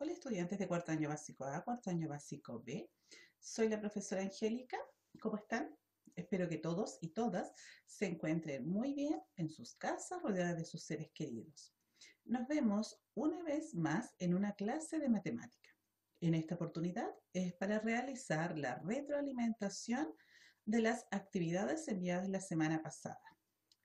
Hola estudiantes de cuarto año básico A, cuarto año básico B. Soy la profesora Angélica. ¿Cómo están? Espero que todos y todas se encuentren muy bien en sus casas, rodeadas de sus seres queridos. Nos vemos una vez más en una clase de matemática. En esta oportunidad es para realizar la retroalimentación de las actividades enviadas la semana pasada.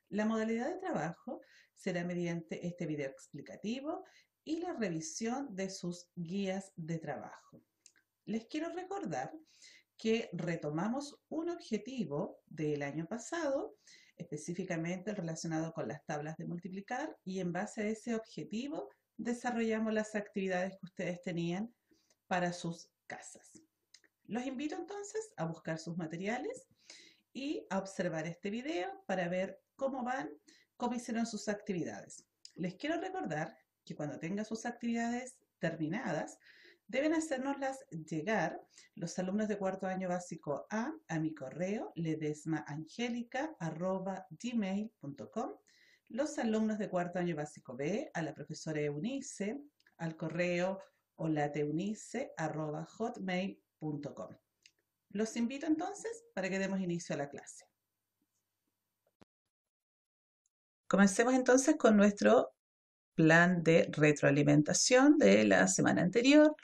La modalidad de trabajo será mediante este video explicativo y la revisión de sus guías de trabajo. Les quiero recordar que retomamos un objetivo del año pasado, específicamente relacionado con las tablas de multiplicar, y en base a ese objetivo desarrollamos las actividades que ustedes tenían para sus casas. Los invito entonces a buscar sus materiales y a observar este video para ver cómo van, cómo hicieron sus actividades. Les quiero recordar que cuando tenga sus actividades terminadas, deben hacérnoslas llegar los alumnos de cuarto año básico A a mi correo ledesmaangelica.gmail.com, los alumnos de cuarto año básico B a la profesora Eunice al correo hotmail.com Los invito entonces para que demos inicio a la clase. Comencemos entonces con nuestro plan de retroalimentación de la semana anterior.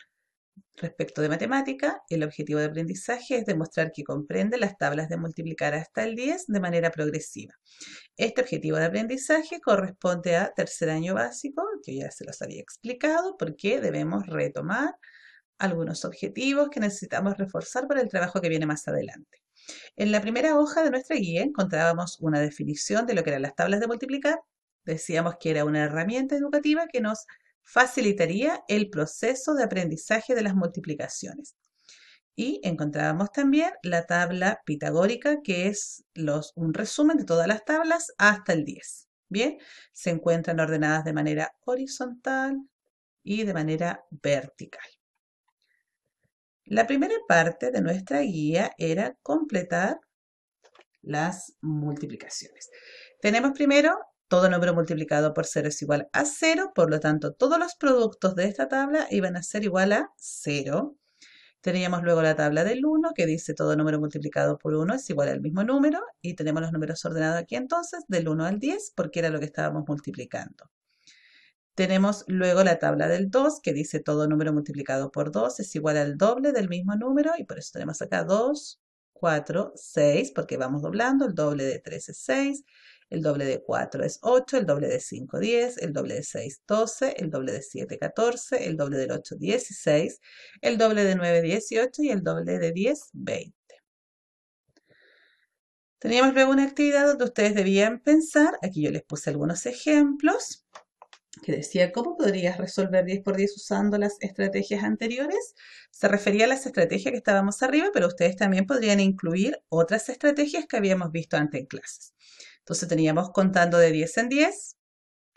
Respecto de matemática, el objetivo de aprendizaje es demostrar que comprende las tablas de multiplicar hasta el 10 de manera progresiva. Este objetivo de aprendizaje corresponde a tercer año básico, que ya se los había explicado, porque debemos retomar algunos objetivos que necesitamos reforzar para el trabajo que viene más adelante. En la primera hoja de nuestra guía encontrábamos una definición de lo que eran las tablas de multiplicar, Decíamos que era una herramienta educativa que nos facilitaría el proceso de aprendizaje de las multiplicaciones. Y encontrábamos también la tabla pitagórica, que es los, un resumen de todas las tablas hasta el 10. Bien, se encuentran ordenadas de manera horizontal y de manera vertical. La primera parte de nuestra guía era completar las multiplicaciones. Tenemos primero todo número multiplicado por 0 es igual a 0, por lo tanto todos los productos de esta tabla iban a ser igual a 0. Teníamos luego la tabla del 1 que dice todo número multiplicado por 1 es igual al mismo número y tenemos los números ordenados aquí entonces del 1 al 10 porque era lo que estábamos multiplicando. Tenemos luego la tabla del 2 que dice todo número multiplicado por 2 es igual al doble del mismo número y por eso tenemos acá 2, 4, 6 porque vamos doblando, el doble de 3 es 6 el doble de 4 es 8, el doble de 5, 10, el doble de 6, 12, el doble de 7, 14, el doble del 8, 16, el doble de 9, 18 y el doble de 10, 20. Teníamos luego una actividad donde ustedes debían pensar, aquí yo les puse algunos ejemplos, que decía cómo podrías resolver 10 por 10 usando las estrategias anteriores. Se refería a las estrategias que estábamos arriba, pero ustedes también podrían incluir otras estrategias que habíamos visto antes en clases. Entonces teníamos contando de 10 en 10,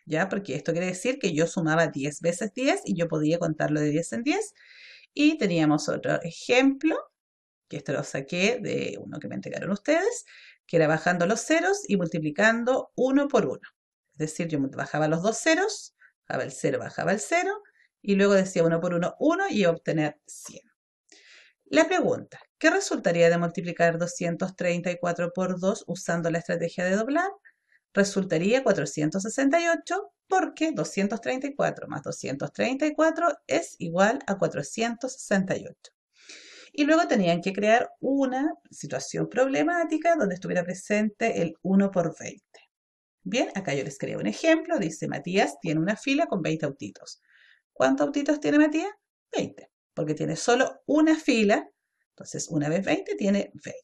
¿ya? Porque esto quiere decir que yo sumaba 10 veces 10 y yo podía contarlo de 10 en 10. Y teníamos otro ejemplo, que esto lo saqué de uno que me entregaron ustedes, que era bajando los ceros y multiplicando uno por uno. Es decir, yo bajaba los dos ceros, bajaba el 0, bajaba el cero, y luego decía uno por uno, 1, y obtener 100. La pregunta, ¿Qué resultaría de multiplicar 234 por 2 usando la estrategia de doblar, resultaría 468 porque 234 más 234 es igual a 468. Y luego tenían que crear una situación problemática donde estuviera presente el 1 por 20. Bien, acá yo les creo un ejemplo. Dice, Matías tiene una fila con 20 autitos. ¿Cuántos autitos tiene Matías? 20, porque tiene solo una fila entonces, una vez 20 tiene 20.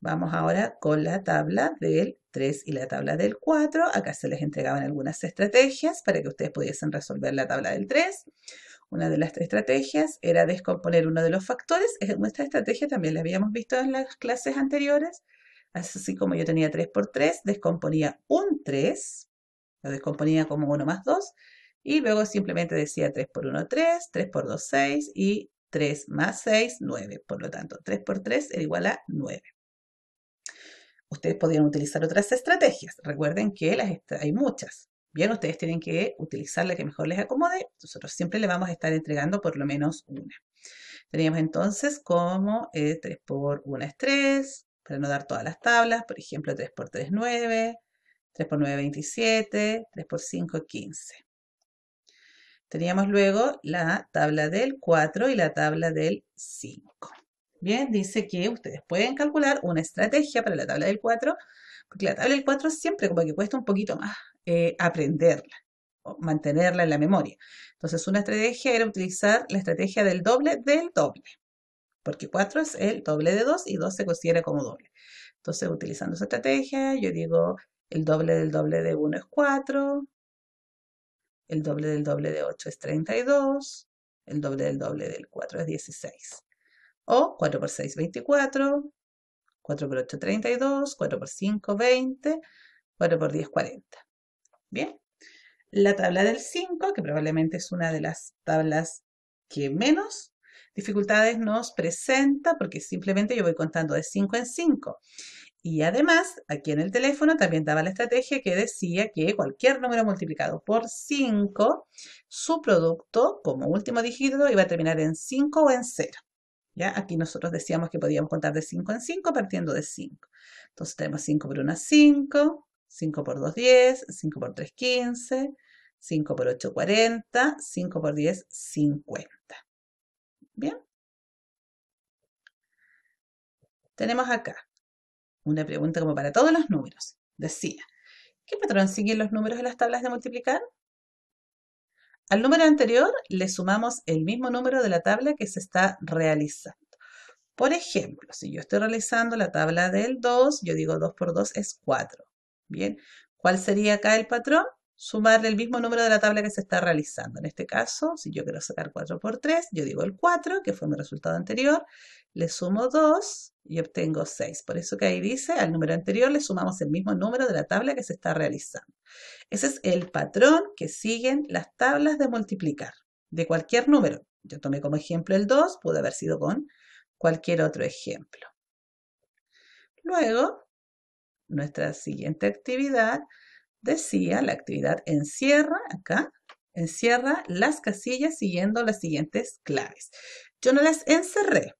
Vamos ahora con la tabla del 3 y la tabla del 4. Acá se les entregaban algunas estrategias para que ustedes pudiesen resolver la tabla del 3. Una de las estrategias era descomponer uno de los factores. Nuestra estrategia también la habíamos visto en las clases anteriores. Así como yo tenía 3 por 3, descomponía un 3, lo descomponía como 1 más 2, y luego simplemente decía 3 por 1, 3, 3 por 2, 6 y 3 más 6, 9. Por lo tanto, 3 por 3 era igual a 9. Ustedes podrían utilizar otras estrategias. Recuerden que las hay muchas. Bien, ustedes tienen que utilizar la que mejor les acomode. Nosotros siempre le vamos a estar entregando por lo menos una. Teníamos entonces como 3 eh, por 1 es 3, para no dar todas las tablas. Por ejemplo, 3 por 3 es 9, 3 por 9 es 27, 3 por 5 es 15. Teníamos luego la tabla del 4 y la tabla del 5. Bien, dice que ustedes pueden calcular una estrategia para la tabla del 4, porque la tabla del 4 siempre como que cuesta un poquito más eh, aprenderla o mantenerla en la memoria. Entonces, una estrategia era utilizar la estrategia del doble del doble, porque 4 es el doble de 2 y 2 se considera como doble. Entonces, utilizando esa estrategia, yo digo el doble del doble de 1 es 4, el doble del doble de 8 es 32. El doble del doble del 4 es 16. O 4 por 6, 24. 4 por 8, 32. 4 por 5, 20. 4 por 10, 40. Bien. La tabla del 5, que probablemente es una de las tablas que menos dificultades nos presenta, porque simplemente yo voy contando de 5 en 5. Y además, aquí en el teléfono también daba la estrategia que decía que cualquier número multiplicado por 5, su producto como último dígito iba a terminar en 5 o en 0. Aquí nosotros decíamos que podíamos contar de 5 en 5 partiendo de 5. Entonces tenemos 5 por 1 es 5, 5 por 2 10, 5 por 3 15, 5 por 8 40, 5 por 10 50. ¿Bien? Tenemos acá una pregunta como para todos los números. Decía, ¿qué patrón siguen los números de las tablas de multiplicar? Al número anterior le sumamos el mismo número de la tabla que se está realizando. Por ejemplo, si yo estoy realizando la tabla del 2, yo digo 2 por 2 es 4. Bien, ¿cuál sería acá el patrón? sumarle el mismo número de la tabla que se está realizando. En este caso, si yo quiero sacar 4 por 3, yo digo el 4, que fue mi resultado anterior, le sumo 2 y obtengo 6. Por eso que ahí dice, al número anterior le sumamos el mismo número de la tabla que se está realizando. Ese es el patrón que siguen las tablas de multiplicar, de cualquier número. Yo tomé como ejemplo el 2, pudo haber sido con cualquier otro ejemplo. Luego, nuestra siguiente actividad decía, la actividad encierra acá, encierra las casillas siguiendo las siguientes claves. Yo no las encerré.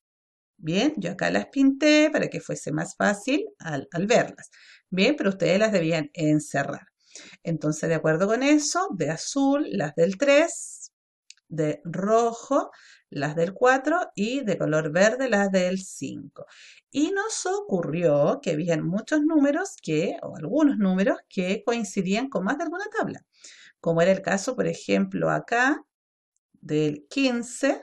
Bien, yo acá las pinté para que fuese más fácil al, verlas. Bien, pero ustedes las debían encerrar. Entonces, de acuerdo con eso, de azul, las del 3, de rojo, las del 4, y de color verde, las del 5. Y nos ocurrió que habían muchos números que, o algunos números que coincidían con más de alguna tabla, como era el caso, por ejemplo, acá del 15,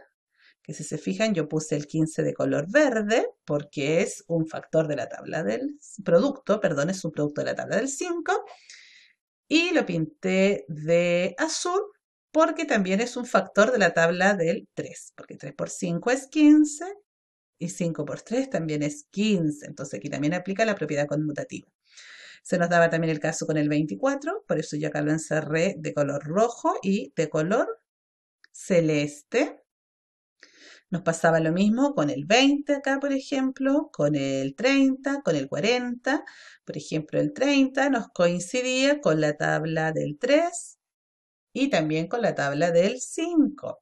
que si se fijan yo puse el 15 de color verde porque es un factor de la tabla del producto, perdón, es un producto de la tabla del 5, y lo pinté de azul porque también es un factor de la tabla del 3, porque 3 por 5 es 15 y 5 por 3 también es 15, entonces aquí también aplica la propiedad conmutativa. Se nos daba también el caso con el 24, por eso yo acá lo encerré de color rojo y de color celeste. Nos pasaba lo mismo con el 20 acá, por ejemplo, con el 30, con el 40. Por ejemplo, el 30 nos coincidía con la tabla del 3, y también con la tabla del 5.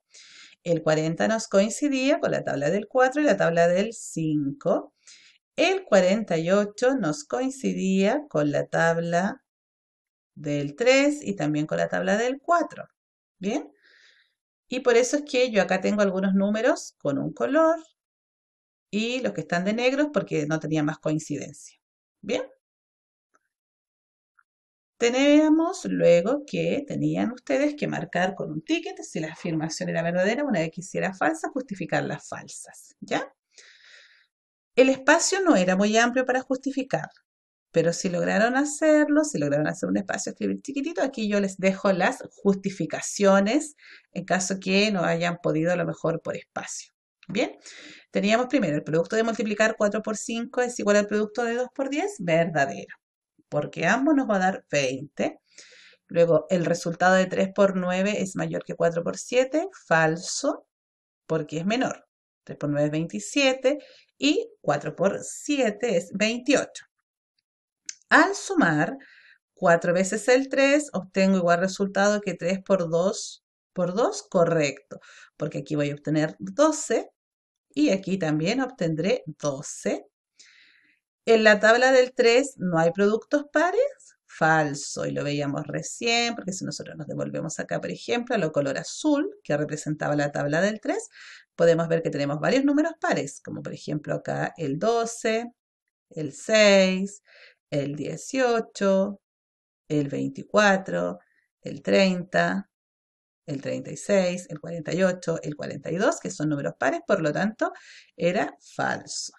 El 40 nos coincidía con la tabla del 4 y la tabla del 5. El 48 nos coincidía con la tabla del 3 y también con la tabla del 4. ¿Bien? Y por eso es que yo acá tengo algunos números con un color y los que están de negros porque no tenía más coincidencia. ¿Bien? Teníamos luego que tenían ustedes que marcar con un ticket si la afirmación era verdadera, una vez que hiciera falsa, justificar las falsas, ¿ya? El espacio no era muy amplio para justificar, pero si lograron hacerlo, si lograron hacer un espacio escribir chiquitito, aquí yo les dejo las justificaciones en caso que no hayan podido a lo mejor por espacio. Bien, teníamos primero el producto de multiplicar 4 por 5 es igual al producto de 2 por 10, verdadero porque ambos nos va a dar 20. Luego, el resultado de 3 por 9 es mayor que 4 por 7, falso, porque es menor. 3 por 9 es 27 y 4 por 7 es 28. Al sumar 4 veces el 3, obtengo igual resultado que 3 por 2 por 2, correcto, porque aquí voy a obtener 12 y aquí también obtendré 12. En la tabla del 3 no hay productos pares, falso, y lo veíamos recién, porque si nosotros nos devolvemos acá, por ejemplo, a lo color azul, que representaba la tabla del 3, podemos ver que tenemos varios números pares, como por ejemplo acá el 12, el 6, el 18, el 24, el 30, el 36, el 48, el 42, que son números pares, por lo tanto, era falso.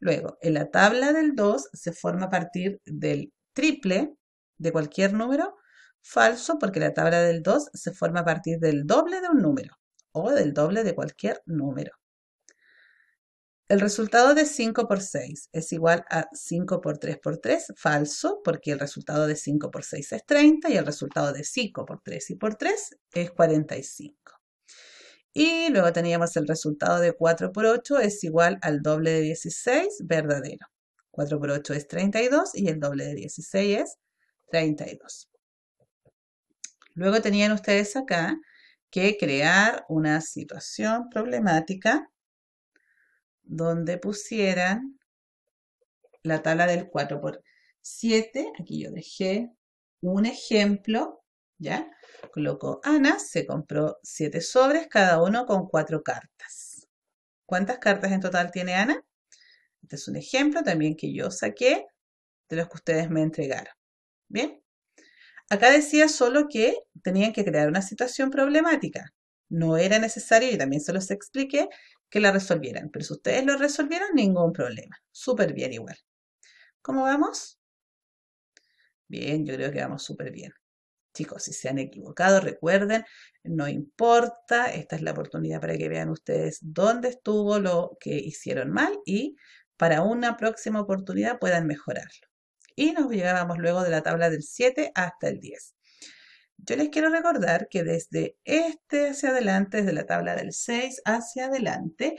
Luego, en la tabla del 2 se forma a partir del triple de cualquier número falso, porque la tabla del 2 se forma a partir del doble de un número o del doble de cualquier número. El resultado de 5 por 6 es igual a 5 por 3 por 3, falso, porque el resultado de 5 por 6 es 30 y el resultado de 5 por 3 y por 3 es 45. Y luego teníamos el resultado de 4 por 8 es igual al doble de 16, verdadero. 4 por 8 es 32 y el doble de 16 es 32. Luego tenían ustedes acá que crear una situación problemática donde pusieran la tabla del 4 por 7. Aquí yo dejé un ejemplo ¿ya? Colocó Ana, se compró siete sobres, cada uno con cuatro cartas. ¿Cuántas cartas en total tiene Ana? Este es un ejemplo también que yo saqué de los que ustedes me entregaron. Bien, acá decía solo que tenían que crear una situación problemática. No era necesario, y también se los expliqué, que la resolvieran. Pero si ustedes lo resolvieron, ningún problema. Súper bien igual. ¿Cómo vamos? Bien, yo creo que vamos súper bien. Chicos, si se han equivocado, recuerden, no importa, esta es la oportunidad para que vean ustedes dónde estuvo lo que hicieron mal y para una próxima oportunidad puedan mejorarlo. Y nos llegábamos luego de la tabla del 7 hasta el 10. Yo les quiero recordar que desde este hacia adelante, desde la tabla del 6 hacia adelante,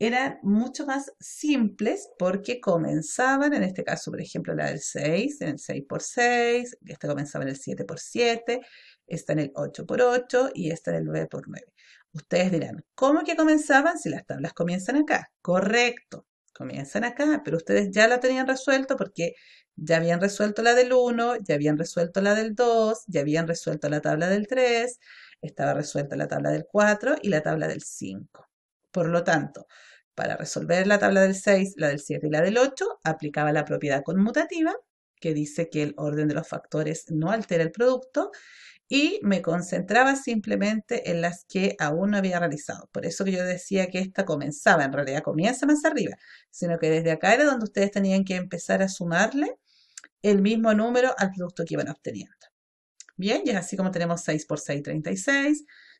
eran mucho más simples porque comenzaban, en este caso, por ejemplo, la del 6, en el 6x6, esta comenzaba en el 7x7, esta en el 8x8 y esta en el 9x9. Ustedes dirán, ¿cómo que comenzaban si las tablas comienzan acá? Correcto, comienzan acá, pero ustedes ya la tenían resuelto porque ya habían resuelto la del 1, ya habían resuelto la del 2, ya habían resuelto la tabla del 3, estaba resuelta la tabla del 4 y la tabla del 5. Por lo tanto, para resolver la tabla del 6, la del 7 y la del 8, aplicaba la propiedad conmutativa, que dice que el orden de los factores no altera el producto, y me concentraba simplemente en las que aún no había realizado. Por eso que yo decía que esta comenzaba, en realidad comienza más arriba, sino que desde acá era donde ustedes tenían que empezar a sumarle el mismo número al producto que iban obteniendo. Bien, y es así como tenemos 6 por 6, 36,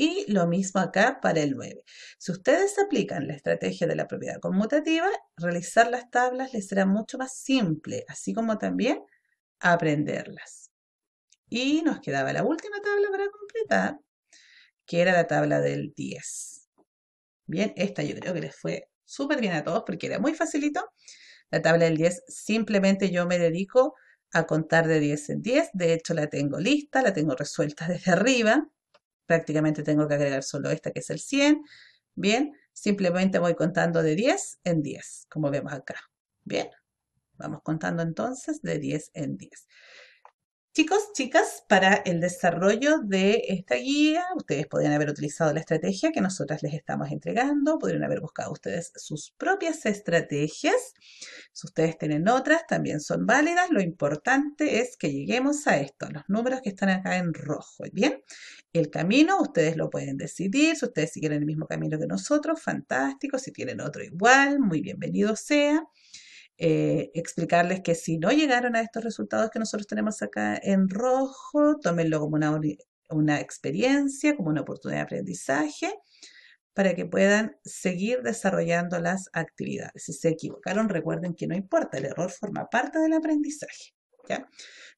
Y lo mismo acá para el 9. Si ustedes aplican la estrategia de la propiedad conmutativa, realizar las tablas les será mucho más simple, así como también aprenderlas. Y nos quedaba la última tabla para completar, que era la tabla del 10. Bien, esta yo creo que les fue súper bien a todos porque era muy facilito. La tabla del 10 simplemente yo me dedico a contar de 10 en 10. De hecho, la tengo lista, la tengo resuelta desde arriba prácticamente tengo que agregar solo esta que es el 100. Bien, simplemente voy contando de 10 en 10, como vemos acá. Bien, vamos contando entonces de 10 en 10. Chicos, chicas, para el desarrollo de esta guía, ustedes podrían haber utilizado la estrategia que nosotras les estamos entregando, podrían haber buscado ustedes sus propias estrategias. Si ustedes tienen otras, también son válidas. Lo importante es que lleguemos a esto, los números que están acá en rojo. Bien, el camino ustedes lo pueden decidir. Si ustedes siguen el mismo camino que nosotros, fantástico. Si tienen otro igual, muy bienvenido sea. Eh, explicarles que si no llegaron a estos resultados que nosotros tenemos acá en rojo, tómenlo como una, una experiencia, como una oportunidad de aprendizaje para que puedan seguir desarrollando las actividades. Si se equivocaron, recuerden que no importa, el error forma parte del aprendizaje. ¿ya?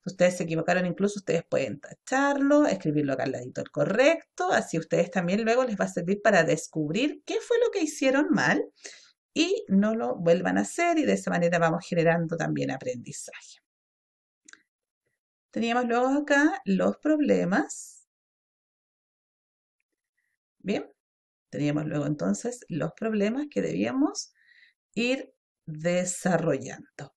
ustedes se equivocaron, incluso ustedes pueden tacharlo, escribirlo acá al editor correcto, así ustedes también luego les va a servir para descubrir qué fue lo que hicieron mal y no lo vuelvan a hacer y de esa manera vamos generando también aprendizaje. Teníamos luego acá los problemas. Bien, teníamos luego entonces los problemas que debíamos ir desarrollando.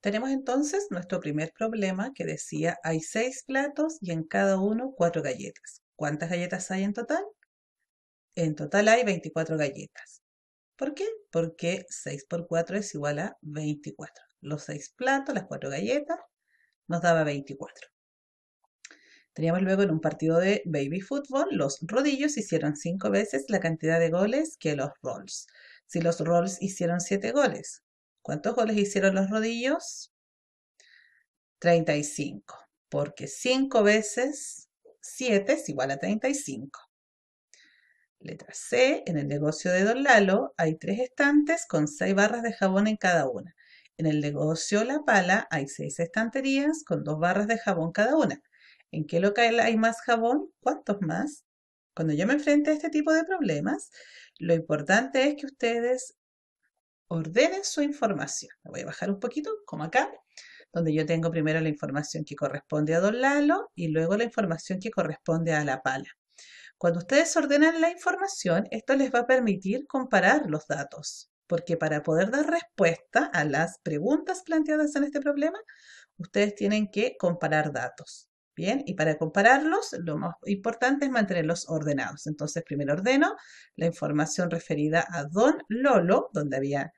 Tenemos entonces nuestro primer problema que decía hay seis platos y en cada uno cuatro galletas. ¿Cuántas galletas hay en total? En total hay 24 galletas. ¿Por qué? Porque 6 por 4 es igual a 24. Los 6 platos, las 4 galletas, nos daba 24. Teníamos luego en un partido de baby fútbol, los rodillos hicieron 5 veces la cantidad de goles que los rolls. Si los rolls hicieron 7 goles, ¿cuántos goles hicieron los rodillos? 35, porque 5 veces 7 es igual a 35. Letra C, en el negocio de Don Lalo hay tres estantes con seis barras de jabón en cada una. En el negocio La Pala hay seis estanterías con dos barras de jabón cada una. ¿En qué local hay más jabón? ¿Cuántos más? Cuando yo me enfrente a este tipo de problemas, lo importante es que ustedes ordenen su información. voy a bajar un poquito, como acá, donde yo tengo primero la información que corresponde a Don Lalo y luego la información que corresponde a La Pala. Cuando ustedes ordenan la información, esto les va a permitir comparar los datos, porque para poder dar respuesta a las preguntas planteadas en este problema, ustedes tienen que comparar datos. Bien, y para compararlos, lo más importante es mantenerlos ordenados. Entonces, primero ordeno la información referida a Don Lolo, donde había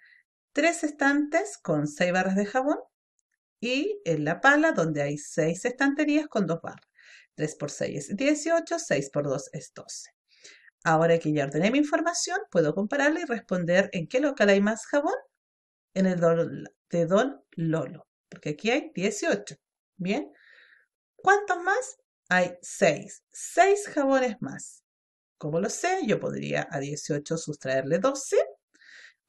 tres estantes con seis barras de jabón, y en la pala, donde hay seis estanterías con dos barras. 3 por 6 es 18, 6 por 2 es 12. Ahora que ya ordené mi información, puedo compararla y responder en qué local hay más jabón. En el de Don Lolo, porque aquí hay 18. Bien. ¿Cuántos más? Hay 6. 6 jabones más. Como lo sé, yo podría a 18 sustraerle 12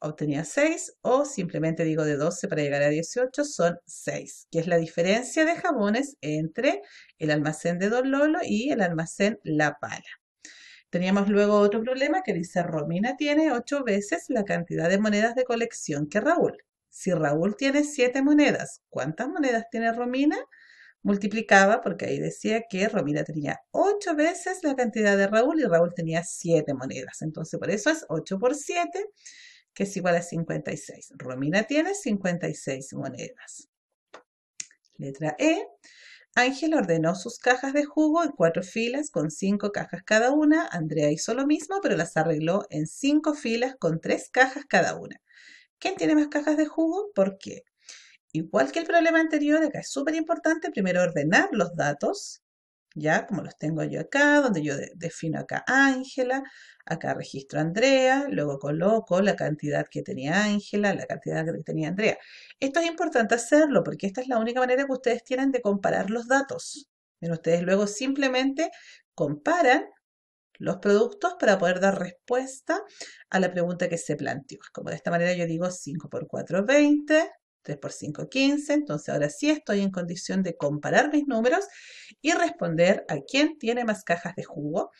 obtenía 6 o simplemente digo de 12 para llegar a 18 son 6, que es la diferencia de jabones entre el almacén de Don Lolo y el almacén La Pala. Teníamos luego otro problema que dice Romina tiene 8 veces la cantidad de monedas de colección que Raúl. Si Raúl tiene 7 monedas, ¿cuántas monedas tiene Romina? Multiplicaba porque ahí decía que Romina tenía 8 veces la cantidad de Raúl y Raúl tenía 7 monedas. Entonces por eso es 8 por 7 que es igual a 56. Romina tiene 56 monedas. Letra E. Ángel ordenó sus cajas de jugo en cuatro filas con cinco cajas cada una. Andrea hizo lo mismo, pero las arregló en cinco filas con tres cajas cada una. ¿Quién tiene más cajas de jugo? ¿Por qué? Igual que el problema anterior, acá es súper importante primero ordenar los datos ya como los tengo yo acá, donde yo defino acá Ángela, acá registro Andrea, luego coloco la cantidad que tenía Ángela, la cantidad que tenía Andrea. Esto es importante hacerlo porque esta es la única manera que ustedes tienen de comparar los datos. Pero ustedes luego simplemente comparan los productos para poder dar respuesta a la pregunta que se planteó. Como de esta manera yo digo 5 por 4, 20, 3 por 5, 15. Entonces ahora sí estoy en condición de comparar mis números y responder a quién tiene más cajas de jugo.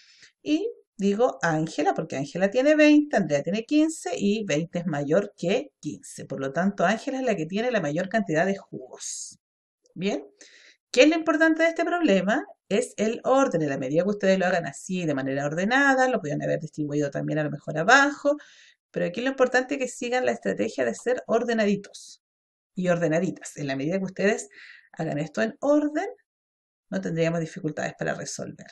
Y digo Ángela, porque Ángela tiene 20, Andrea tiene 15 y 20 es mayor que 15. Por lo tanto, Ángela es la que tiene la mayor cantidad de jugos. Bien, ¿qué es lo importante de este problema? Es el orden, en la medida que ustedes lo hagan así, de manera ordenada, lo podrían haber distribuido también a lo mejor abajo, pero aquí lo importante es que sigan la estrategia de ser ordenaditos y ordenaditas. En la medida que ustedes hagan esto en orden, no tendríamos dificultades para resolver.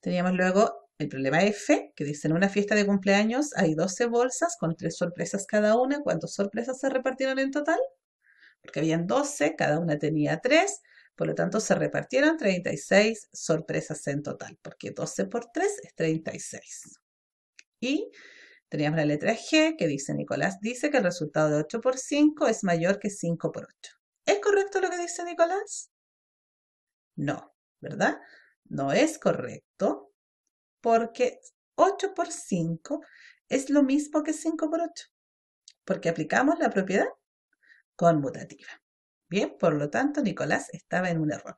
Teníamos luego el problema F, que dice en una fiesta de cumpleaños hay 12 bolsas con tres sorpresas cada una. ¿Cuántas sorpresas se repartieron en total? Porque habían 12, cada una tenía 3, por lo tanto se repartieron 36 sorpresas en total, porque 12 por 3 es 36. Y Teníamos la letra G que dice, Nicolás dice que el resultado de 8 por 5 es mayor que 5 por 8. ¿Es correcto lo que dice Nicolás? No, ¿verdad? No es correcto porque 8 por 5 es lo mismo que 5 por 8 porque aplicamos la propiedad conmutativa. Bien, por lo tanto, Nicolás estaba en un error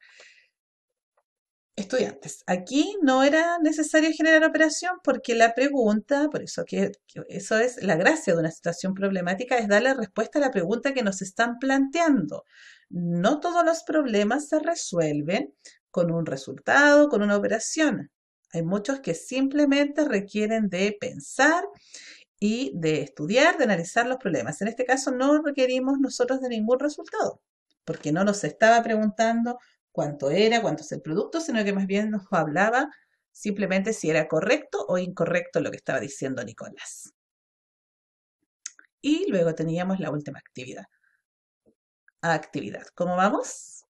estudiantes. Aquí no era necesario generar operación porque la pregunta, por eso que, eso es la gracia de una situación problemática, es darle respuesta a la pregunta que nos están planteando. No todos los problemas se resuelven con un resultado, con una operación. Hay muchos que simplemente requieren de pensar y de estudiar, de analizar los problemas. En este caso no requerimos nosotros de ningún resultado, porque no nos estaba preguntando cuánto era, cuánto es el producto, sino que más bien nos hablaba simplemente si era correcto o incorrecto lo que estaba diciendo Nicolás. Y luego teníamos la última actividad. Actividad. ¿Cómo vamos?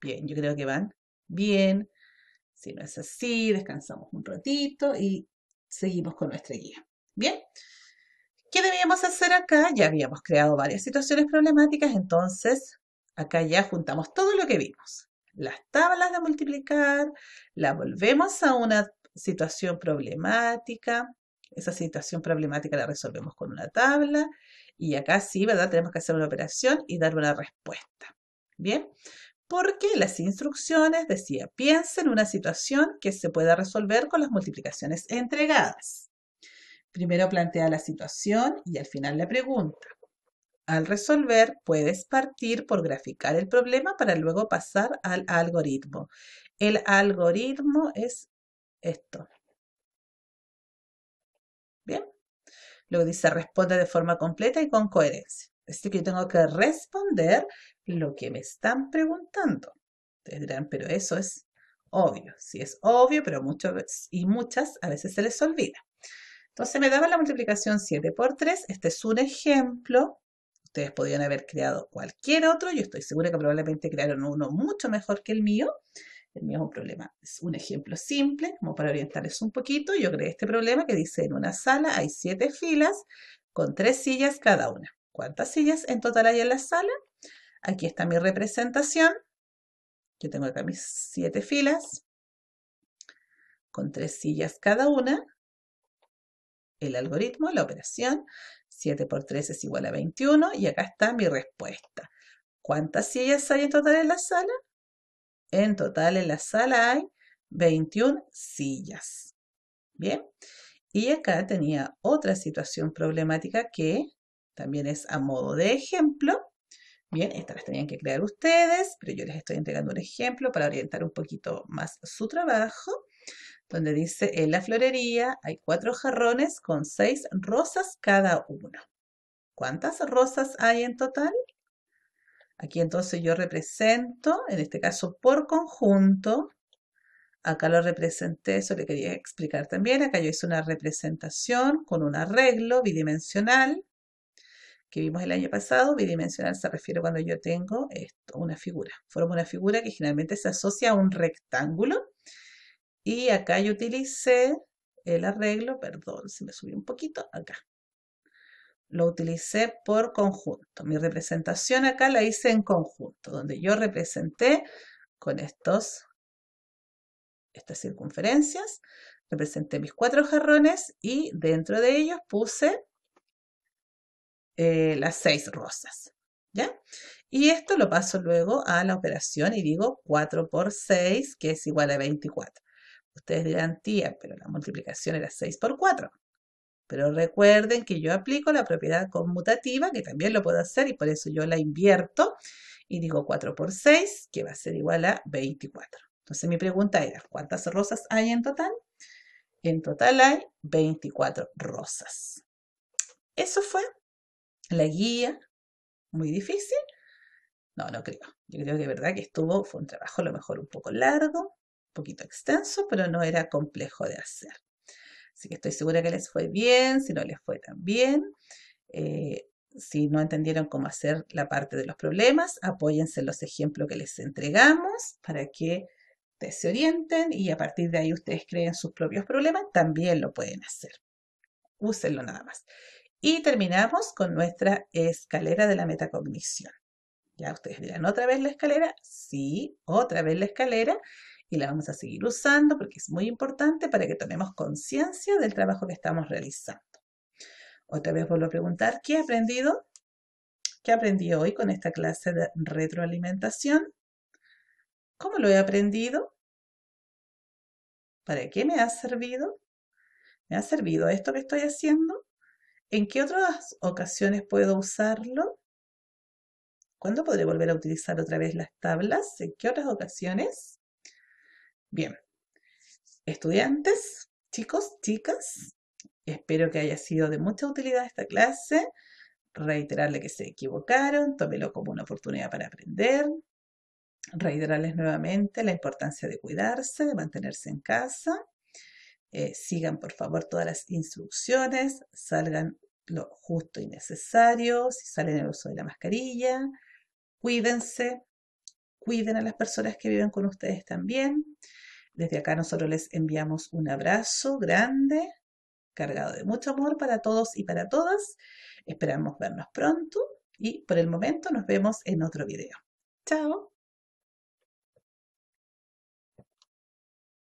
Bien, yo creo que van bien. Si no es así, descansamos un ratito y seguimos con nuestra guía. Bien. ¿Qué debíamos hacer acá? Ya habíamos creado varias situaciones problemáticas, entonces Acá ya juntamos todo lo que vimos. Las tablas de multiplicar, la volvemos a una situación problemática. Esa situación problemática la resolvemos con una tabla. Y acá sí, ¿verdad? Tenemos que hacer una operación y dar una respuesta. Bien, porque las instrucciones decía, piensa en una situación que se pueda resolver con las multiplicaciones entregadas. Primero plantea la situación y al final la pregunta. Al resolver, puedes partir por graficar el problema para luego pasar al algoritmo. El algoritmo es esto. Bien. Luego dice responde de forma completa y con coherencia. Es decir, que yo tengo que responder lo que me están preguntando. Ustedes dirán, pero eso es obvio. Sí, es obvio, pero muchas y muchas a veces se les olvida. Entonces me daba la multiplicación 7 por 3. Este es un ejemplo. Ustedes podían haber creado cualquier otro, yo estoy segura que probablemente crearon uno mucho mejor que el mío. El mío problema, es un ejemplo simple, como para orientarles un poquito. Yo creé este problema que dice en una sala hay siete filas con tres sillas cada una. ¿Cuántas sillas en total hay en la sala? Aquí está mi representación. Yo tengo acá mis siete filas con tres sillas cada una. El algoritmo, la operación, 7 por 3 es igual a 21 y acá está mi respuesta. ¿Cuántas sillas hay en total en la sala? En total en la sala hay 21 sillas. Bien, y acá tenía otra situación problemática que también es a modo de ejemplo. Bien, estas las tenían que crear ustedes, pero yo les estoy entregando un ejemplo para orientar un poquito más su trabajo donde dice, en la florería hay cuatro jarrones con seis rosas cada uno. ¿Cuántas rosas hay en total? Aquí entonces yo represento, en este caso por conjunto, acá lo representé, eso le quería explicar también, acá yo hice una representación con un arreglo bidimensional que vimos el año pasado, bidimensional se refiere cuando yo tengo esto, una figura, formo una figura que generalmente se asocia a un rectángulo y acá yo utilicé el arreglo, perdón, si me subí un poquito, acá. Lo utilicé por conjunto. Mi representación acá la hice en conjunto, donde yo representé con estos, estas circunferencias, representé mis cuatro jarrones y dentro de ellos puse eh, las seis rosas. ¿Ya? Y esto lo paso luego a la operación y digo 4 por 6, que es igual a 24. Ustedes dirán, tía, pero la multiplicación era 6 por 4. Pero recuerden que yo aplico la propiedad conmutativa, que también lo puedo hacer y por eso yo la invierto y digo 4 por 6, que va a ser igual a 24. Entonces mi pregunta era, ¿cuántas rosas hay en total? En total hay 24 rosas. Eso fue la guía. Muy difícil. No, no creo. Yo creo que verdad que estuvo, fue un trabajo a lo mejor un poco largo, poquito extenso, pero no era complejo de hacer. Así que estoy segura que les fue bien, si no les fue tan bien. Eh, si no entendieron cómo hacer la parte de los problemas, apóyense en los ejemplos que les entregamos para que se orienten y a partir de ahí ustedes creen sus propios problemas, también lo pueden hacer. Úsenlo nada más. Y terminamos con nuestra escalera de la metacognición. Ya ustedes dirán, ¿otra vez la escalera? Sí, otra vez la escalera y la vamos a seguir usando porque es muy importante para que tomemos conciencia del trabajo que estamos realizando. Otra vez vuelvo a preguntar, ¿qué he aprendido? ¿Qué aprendí hoy con esta clase de retroalimentación? ¿Cómo lo he aprendido? ¿Para qué me ha servido? ¿Me ha servido esto que estoy haciendo? ¿En qué otras ocasiones puedo usarlo? ¿Cuándo podré volver a utilizar otra vez las tablas? ¿En qué otras ocasiones? Bien, estudiantes, chicos, chicas, espero que haya sido de mucha utilidad esta clase. Reiterarle que se equivocaron, tómelo como una oportunidad para aprender. Reiterarles nuevamente la importancia de cuidarse, de mantenerse en casa. Eh, sigan por favor todas las instrucciones, salgan lo justo y necesario, si salen el uso de la mascarilla, cuídense, cuiden a las personas que viven con ustedes también. Desde acá nosotros les enviamos un abrazo grande, cargado de mucho amor para todos y para todas. Esperamos vernos pronto y por el momento nos vemos en otro video. Chao.